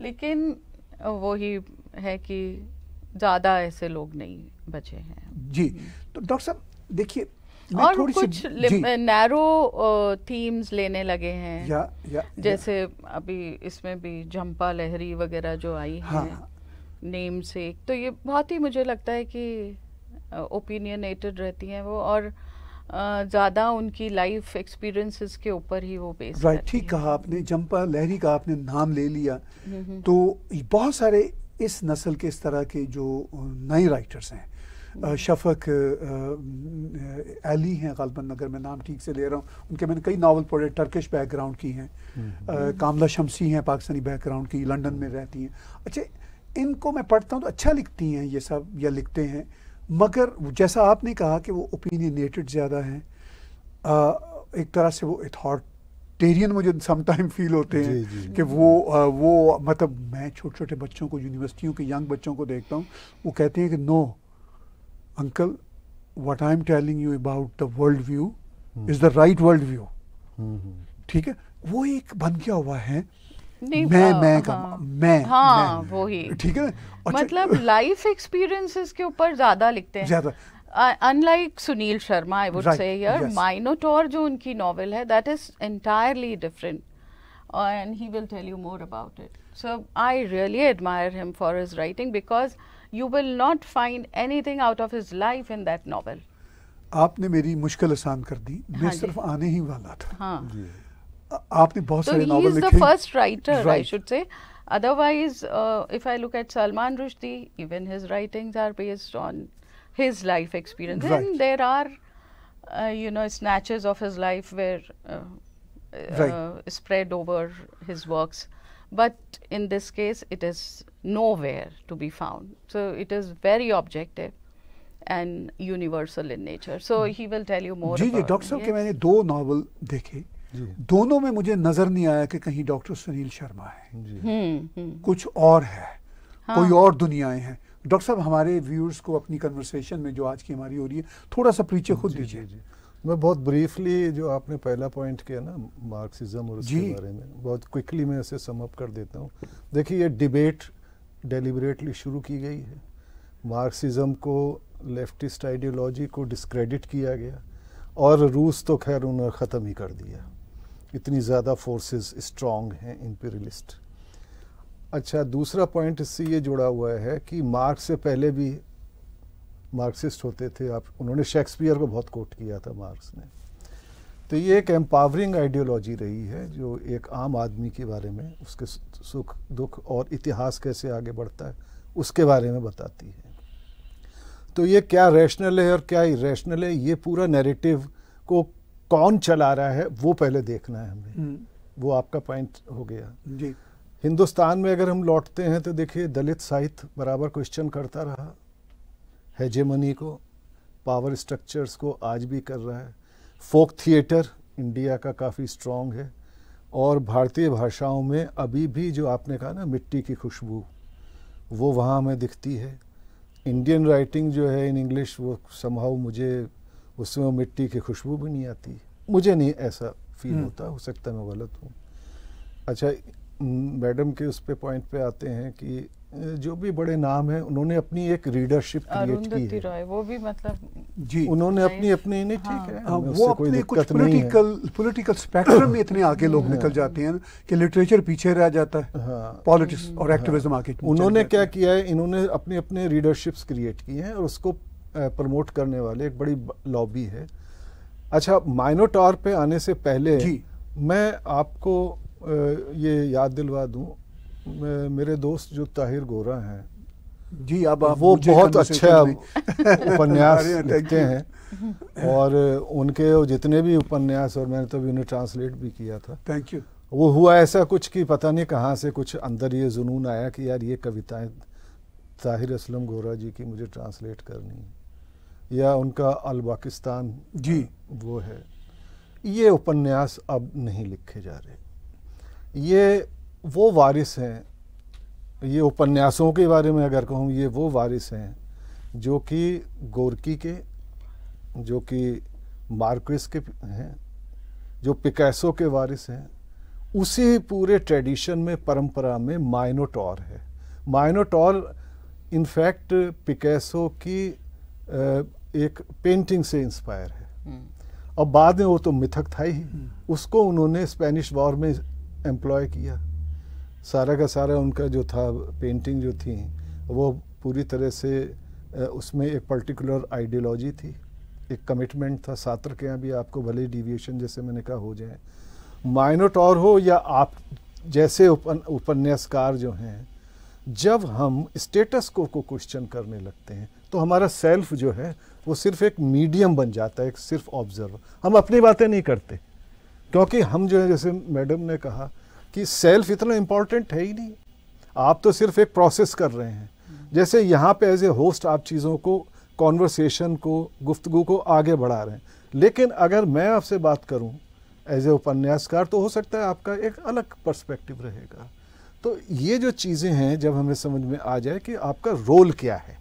लेकिन वही है कि ज़्यादा ऐसे लोग नहीं बचे हैं जी तो डॉक्टर साहब देखिए और कुछ नैरो थीम्स लेने लगे हैं या, या, जैसे या। अभी इसमें भी झंपा लहरी वगैरह जो आई हाँ, है हाँ, नेम से तो ये बहुत ही मुझे लगता है कि ओपिनियनेटेड रहती हैं वो और ज़्यादा उनकी लाइफ एक्सपीरियंसेस के ऊपर ही वो बेस्ड राइट ठीक कहा आपने जंपा लहरी का आपने नाम ले लिया हम्म, हम्म। तो बहुत सारे इस नस्ल के इस तरह के जो नए राइटर्स हैं हम्म। शफक अली हैं गलबन अगर मैं नाम ठीक से ले रहा हूँ उनके मैंने कई नावल पढ़े टर्किश बैकग्राउंड की हैं कामला शमसी हैं पाकिस्तानी बैकग्राउंड की लंदन में रहती हैं अच्छा इनको मैं पढ़ता हूँ तो अच्छा लिखती हैं ये सब या लिखते हैं मगर जैसा आपने कहा कि वो ओपिनियनेटेड ज़्यादा हैं एक तरह से वो अथॉरिटेरियन मुझे समटाइम फील होते हैं कि वो आ, वो मतलब मैं छोटे छोटे बच्चों को यूनिवर्सिटियों के यंग बच्चों को देखता हूँ वो कहते हैं कि no uncle what I am telling you about the world view is the right world view ठीक है वो एक बन गया हुआ है मैं आ, हाँ, मैं हाँ, मैं हाँ मैं, वो ही ठीक है और मतलब लाइफ एक्सपीरियंसेस के ऊपर ज्यादा लिखते हैं ज्यादा unlike Sunil Sharma I would say here Minotaur जो उनकी नॉवेल है that is entirely different and he will tell you more about it so I really admire him for his writing because you will not find anything out of his life in that novel आपने मेरी मुश्किल आसान कर दी मैं हाँ सिर्फ आने ही वाला था हाँ आपने बहुत सारे नॉवल लिखे तो first writer I should say otherwise if I look at Salman Rushdie even his writings are based on his life experience and there are you know snatches of his life were spread over his works but in this case it is nowhere to be found so it is very objective and universal in nature so he will tell you more जी doctor साहब के मैंने दो novel देखे दोनों में मुझे नजर नहीं आया कि कहीं डॉक्टर सुनील शर्मा है हम्म, हम्म। कुछ और है हाँ। कोई और दुनियाएं हैं डॉक्टर साहब हमारे व्यूअर्स को अपनी कन्वर्सेशन में जो आज की हमारी हो रही है थोड़ा सा पीछे खुद दीजिए मैं बहुत ब्रीफली जो आपने पहला पॉइंट किया ना मार्क्सिज्म और उसके बारे में बहुत क्विकली मैं इसे समअप कर देता हूँ देखिए ये डिबेट डेलिबरेटली शुरू की गई है मार्क्सिज्म को लेफ्टिस्ट आइडियोलॉजी को डिस्क्रेडिट किया गया और रूस तो खैर उन्होंने ख़त्म ही कर दिया इतनी ज़्यादा फोर्सेस स्ट्रॉन्ग हैं इम्पीरियलिस्ट अच्छा दूसरा पॉइंट इससे ये जुड़ा हुआ है कि मार्क्स से पहले भी मार्क्सिस्ट होते थे आप उन्होंने शेक्सपियर को बहुत कोट किया था मार्क्स ने तो ये एक एम्पावरिंग आइडियोलॉजी रही है जो एक आम आदमी के बारे में उसके सुख दुख और इतिहास कैसे आगे बढ़ता है उसके बारे में बताती है तो ये क्या रैशनल है और क्या इरेशनल है ये पूरा नैरेटिव को कौन चला रहा है वो पहले देखना है हमें हम्म। वो आपका पॉइंट हो गया जी हिंदुस्तान में अगर हम लौटते हैं तो देखिए दलित साहित्य बराबर क्वेश्चन करता रहा मनी को पावर स्ट्रक्चर्स को आज भी कर रहा है फोक थिएटर इंडिया का काफ़ी स्ट्रॉन्ग है और भारतीय भाषाओं में अभी भी जो आपने कहा ना मिट्टी की खुशबू वो वहाँ हमें दिखती है इंडियन राइटिंग जो है इन इंग्लिश वो संभव मुझे उसमें वो मिट्टी की खुशबू भी नहीं आती मुझे नहीं ऐसा फील हम्म। होता हो सकता मैं गलत हूँ अच्छा मैडम के उस पे पॉइंट पे आते हैं कि जो भी बड़े नाम हैं उन्होंने अपनी एक रीडरशिप क्रिएट की है वो भी मतलब जी उन्होंने अपनी अपनी नहीं ठीक हाँ, है हाँ, वो अपने कुछ पॉलिटिकल पॉलिटिकल स्पेक्ट्रम में इतने आगे लोग हाँ। निकल जाते हैं कि लिटरेचर पीछे रह जाता है पॉलिटिक्स हाँ। और एक्टिविज्म हाँ। आगे उन्होंने क्या किया है इन्होंने अपने अपने रीडरशिप्स क्रिएट की हैं और उसको प्रमोट करने वाले एक बड़ी लॉबी है अच्छा माइनोटॉर पे आने से पहले जी। मैं आपको ये याद दिलवा दूँ मेरे दोस्त जो ताहिर गोरा हैं जी अब आप वो बहुत अच्छा उपन्यास (laughs) लिखते हैं और उनके जितने भी उपन्यास और मैंने तभी तो उन्हें ट्रांसलेट भी किया था थैंक यू वो हुआ ऐसा कुछ कि पता नहीं कहाँ से कुछ अंदर ये जुनून आया कि यार ये कविताएं ताहिर असलम गोरा जी की मुझे ट्रांसलेट करनी है या उनका अलबाकिस्तान जी वो है ये उपन्यास अब नहीं लिखे जा रहे ये वो वारिस हैं ये उपन्यासों के बारे में अगर कहूँ ये वो वारिस हैं जो कि गोरकी के जो कि मार्क्विस के हैं जो पिकैसो के वारिस हैं उसी पूरे ट्रेडिशन में परंपरा में माइनोटॉर है माइनोटॉर इनफैक्ट पिकैसो की एक पेंटिंग से इंस्पायर है और हम्म। बाद में वो तो मिथक था ही हम्म। उसको उन्होंने स्पेनिश वॉर में एम्प्लॉय किया सारा का सारा उनका जो था पेंटिंग जो थी वो पूरी तरह से उसमें एक पर्टिकुलर आइडियोलॉजी थी एक कमिटमेंट था सात्र के यहाँ भी आपको भले डिविएशन जैसे मैंने कहा हो जाए माइनोटॉर हो या आप जैसे उपन, उपन्यासकार जो हैं जब हम स्टेटस को को क्वेश्चन करने लगते हैं तो हमारा सेल्फ जो है वो सिर्फ एक मीडियम बन जाता है एक सिर्फ ऑब्जर्वर हम अपनी बातें नहीं करते क्योंकि हम जो है जैसे मैडम ने कहा कि सेल्फ इतना इम्पॉर्टेंट है ही नहीं आप तो सिर्फ एक प्रोसेस कर रहे हैं जैसे यहाँ पे एज ए होस्ट आप चीज़ों को कॉन्वर्सेशन को गुफ्तगु को आगे बढ़ा रहे हैं लेकिन अगर मैं आपसे बात करूँ एज ए उपन्यासकार तो हो सकता है आपका एक अलग पर्सपेक्टिव रहेगा तो ये जो चीज़ें हैं जब हमें समझ में आ जाए कि आपका रोल क्या है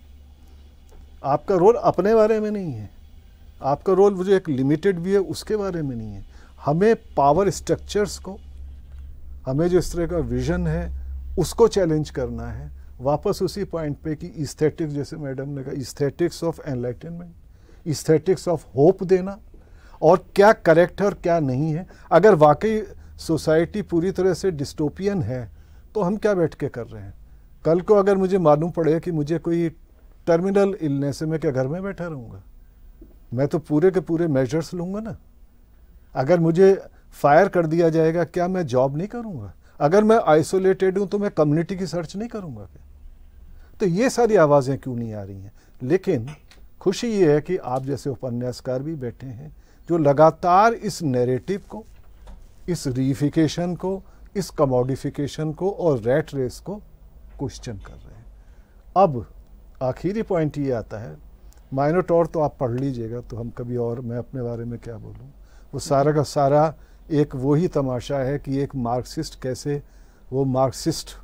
आपका रोल अपने बारे में नहीं है आपका रोल मुझे जो एक लिमिटेड भी है उसके बारे में नहीं है हमें पावर स्ट्रक्चर्स को हमें जो इस तरह का विजन है उसको चैलेंज करना है वापस उसी पॉइंट पे कि इस्थेटिक्स जैसे मैडम ने कहा aesthetics of enlightenment aesthetics of hope देना और क्या करेक्ट है और क्या नहीं है अगर वाकई सोसाइटी पूरी तरह से डिस्टोपियन है तो हम क्या बैठ के कर रहे हैं कल को अगर मुझे मालूम पड़ेगा कि मुझे कोई टर्मिनल इलने से मैं क्या घर में बैठा रहूँगा मैं तो पूरे के पूरे मेजर्स लूँगा ना अगर मुझे फायर कर दिया जाएगा क्या मैं जॉब नहीं करूँगा अगर मैं आइसोलेटेड हूँ तो मैं कम्युनिटी की सर्च नहीं करूँगा क्या तो ये सारी आवाज़ें क्यों नहीं आ रही हैं लेकिन खुशी ये है कि आप जैसे उपन्यासकार भी बैठे हैं जो लगातार इस नैरेटिव को इस रीफिकेशन को इस कमोडिफिकेशन को और रेट रेस को क्वेश्चन कर रहे हैं अब आखिरी पॉइंट ये आता है माइनोटोर तो आप पढ़ लीजिएगा तो हम कभी और मैं अपने बारे में क्या बोलूँ वो सारा का सारा एक वो ही तमाशा है कि एक मार्क्सिस्ट कैसे वो मार्क्सिस्ट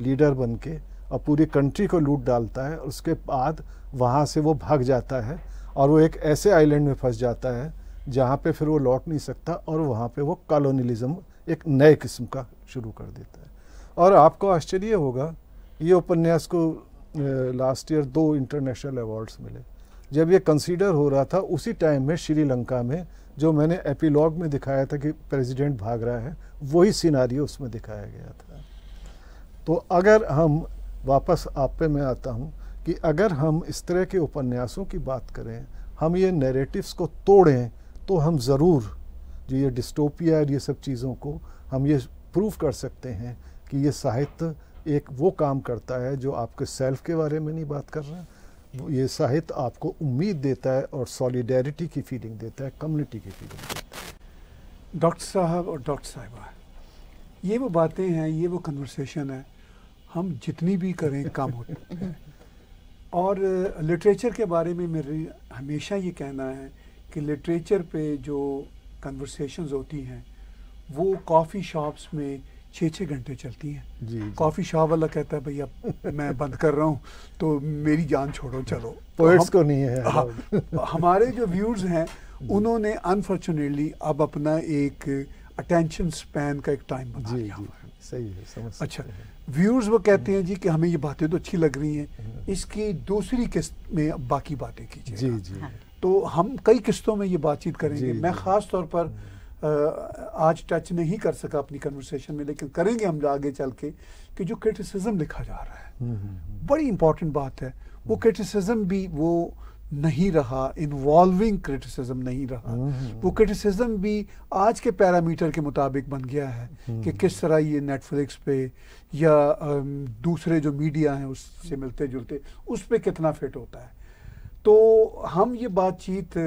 लीडर बन के और पूरी कंट्री को लूट डालता है उसके बाद वहाँ से वो भाग जाता है और वो एक ऐसे आइलैंड में फंस जाता है जहाँ पे फिर वो लौट नहीं सकता और वहाँ पे वो कॉलोनीलिज़म एक नए किस्म का शुरू कर देता है और आपको आश्चर्य होगा ये उपन्यास को लास्ट ईयर दो इंटरनेशनल अवार्ड्स मिले जब ये कंसीडर हो रहा था उसी टाइम में श्रीलंका में जो मैंने एपीलॉग में दिखाया था कि प्रेसिडेंट भाग रहा है वही सीनारी उसमें दिखाया गया था तो अगर हम वापस आप पे मैं आता हूँ कि अगर हम इस तरह के उपन्यासों की बात करें हम ये नेरेटिव्स को तोड़ें तो हम ज़रूर जो ये डिस्टोपिया और ये सब चीज़ों को हम ये प्रूव कर सकते हैं कि ये साहित्य एक वो काम करता है जो आपके सेल्फ के बारे में नहीं बात कर रहा ये साहित्य आपको उम्मीद देता है और सॉलिडेरिटी की फीलिंग देता है कम्युनिटी की फीलिंग देता है डॉक्टर साहब और डॉक्टर साहिबा ये वो बातें हैं ये वो कन्वर्सेशन है हम जितनी भी करें काम होते है और लिटरेचर के बारे में मेरे हमेशा ये कहना है कि लिटरेचर पे जो कन्वर्सेशंस होती हैं वो कॉफ़ी शॉप्स में छः छः घंटे चलती हैं कॉफ़ी शॉप वाला कहता है भैया मैं (laughs) बंद कर रहा हूँ तो मेरी जान छोड़ो चलो पोइट्स तो हम, को नहीं है हाँ, हमारे जो व्यूर्स हैं (laughs) उन्होंने अनफॉर्चुनेटली अब अपना एक अटेंशन स्पैन का एक टाइम बना जी, लिया सही है समझ अच्छा व्यूर्स वो कहते हम्म। हैं जी कि हमें ये बातें तो अच्छी लग रही हैं हम्म। इसकी दूसरी किस्त में बाकी बातें कीजिए जी जी हाँ। तो हम कई किस्तों में ये बातचीत करेंगे मैं ख़ास तौर पर हम्म। आज टच नहीं कर सका अपनी कन्वर्सेशन में लेकिन करेंगे हम आगे चल के कि जो क्रिटिसिज्म लिखा जा रहा है हम्म, हम्म, हम्म। बड़ी इंपॉर्टेंट बात है वो क्रिटिसिज्म भी वो नहीं रहा इन्वॉल्विंग क्रिटिसिज्म नहीं रहा वो क्रिटिसिज्म भी आज के पैरामीटर के मुताबिक बन गया है कि किस तरह ये नेटफ्लिक्स पे या दूसरे जो मीडिया हैं उससे मिलते जुलते उस पर कितना फिट होता है तो हम ये बातचीत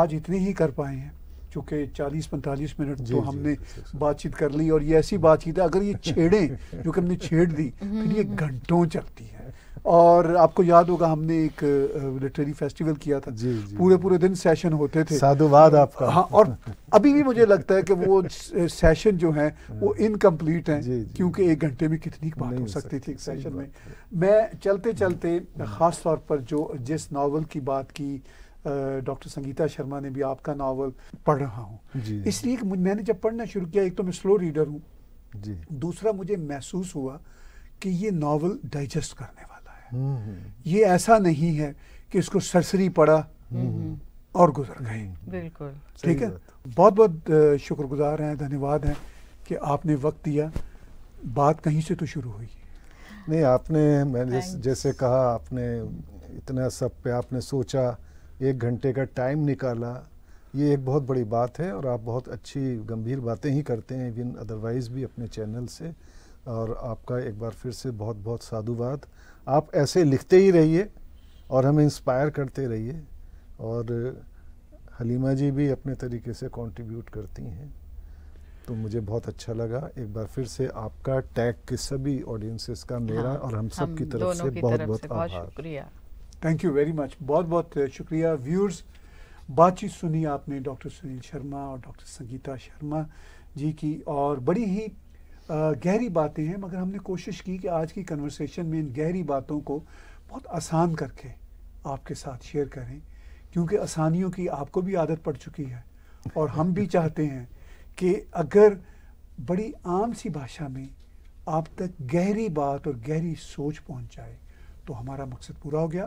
आज इतनी ही कर पाए हैं चूँकि चालीस पैंतालीस मिनट तो हमने बातचीत कर ली और ये ऐसी बातचीत है अगर ये (laughs) छेड़ें जो कि हमने छेड़ दी हम्म, फिर ये हम्म, हम्म। घंटों चलती है और आपको याद होगा हमने एक लिटरेरी फेस्टिवल किया था जी, जी, पूरे पूरे दिन सेशन होते थे साधुवाद आपका हाँ और अभी भी मुझे लगता है कि वो सेशन (laughs) जो है वो इनकम्प्लीट है क्योंकि एक घंटे में कितनी बात हो सकती थी एक सेशन में मैं चलते चलते ख़ास तौर पर जो जिस नावल की बात की डॉक्टर संगीता शर्मा ने भी आपका नावल पढ़ रहा हूँ इसलिए मैंने जब पढ़ना शुरू किया एक तो मैं स्लो रीडर हूँ दूसरा मुझे महसूस हुआ कि ये नावल डाइजेस्ट करने वाला है हम्म, हम्म। ये ऐसा नहीं है कि इसको सरसरी पढ़ा हम्म, और गुजर गए बिल्कुल ठीक है बहुत बहुत शुक्रगुजार हैं धन्यवाद हैं कि आपने वक्त दिया बात कहीं से तो शुरू हुई नहीं आपने मैंने जैसे कहा आपने इतना सब पे आपने सोचा एक घंटे का टाइम निकाला ये एक बहुत बड़ी बात है और आप बहुत अच्छी गंभीर बातें ही करते हैं इवन अदरवाइज़ भी अपने चैनल से और आपका एक बार फिर से बहुत बहुत साधुवाद आप ऐसे लिखते ही रहिए और हमें इंस्पायर करते रहिए और हलीमा जी भी अपने तरीके से कंट्रीब्यूट करती हैं तो मुझे बहुत अच्छा लगा एक बार फिर से आपका टैग के सभी ऑडियंसेस का मेरा हाँ, और हम सब की तरफ से बहुत बहुत, बहुत आभार शुक्रिया थैंक यू वेरी मच बहुत बहुत uh, शुक्रिया व्यूअर्स बातचीत सुनी आपने डॉक्टर सुनील शर्मा और डॉक्टर संगीता शर्मा जी की और बड़ी ही uh, गहरी बातें हैं मगर हमने कोशिश की कि आज की कन्वर्सेशन में इन गहरी बातों को बहुत आसान करके आपके साथ शेयर करें क्योंकि आसानियों की आपको भी आदत पड़ चुकी है और हम भी चाहते हैं कि अगर बड़ी आम सी भाषा में आप तक गहरी बात और गहरी सोच पहुंच जाए तो हमारा मकसद पूरा हो गया